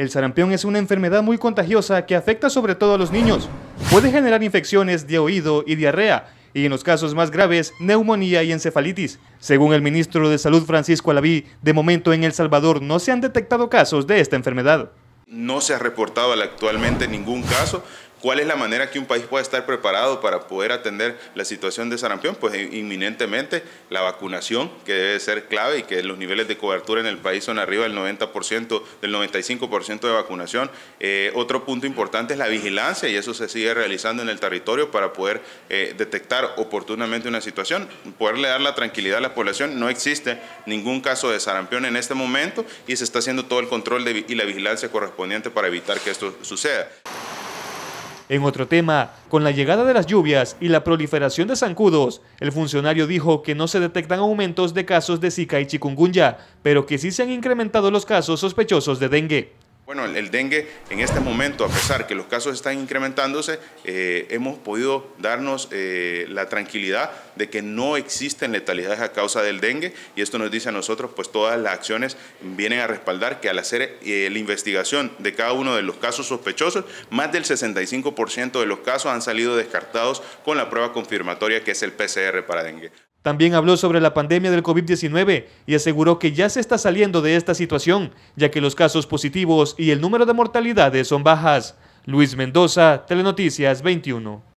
El sarampión es una enfermedad muy contagiosa que afecta sobre todo a los niños. Puede generar infecciones de oído y diarrea, y en los casos más graves, neumonía y encefalitis. Según el ministro de Salud Francisco Alaví, de momento en El Salvador no se han detectado casos de esta enfermedad. No se ha reportado actualmente ningún caso, ¿Cuál es la manera que un país puede estar preparado para poder atender la situación de sarampión? Pues eh, inminentemente la vacunación, que debe ser clave y que los niveles de cobertura en el país son arriba del 90%, del 95% de vacunación. Eh, otro punto importante es la vigilancia y eso se sigue realizando en el territorio para poder eh, detectar oportunamente una situación, poderle dar la tranquilidad a la población. No existe ningún caso de sarampión en este momento y se está haciendo todo el control y la vigilancia correspondiente para evitar que esto suceda. En otro tema, con la llegada de las lluvias y la proliferación de zancudos, el funcionario dijo que no se detectan aumentos de casos de Zika y chikungunya, pero que sí se han incrementado los casos sospechosos de dengue. Bueno, el, dengue en este momento, a pesar que los casos están incrementándose, eh, hemos podido darnos eh, la tranquilidad de que no existen letalidades a causa del dengue y esto nos dice a nosotros, pues todas las acciones vienen a respaldar que al hacer eh, la investigación de cada uno de los casos sospechosos, más del 65% de los casos han salido descartados con la prueba confirmatoria que es el PCR para dengue. También habló sobre la pandemia del COVID-19 y aseguró que ya se está saliendo de esta situación, ya que los casos positivos y el número de mortalidades son bajas. Luis Mendoza, Telenoticias 21.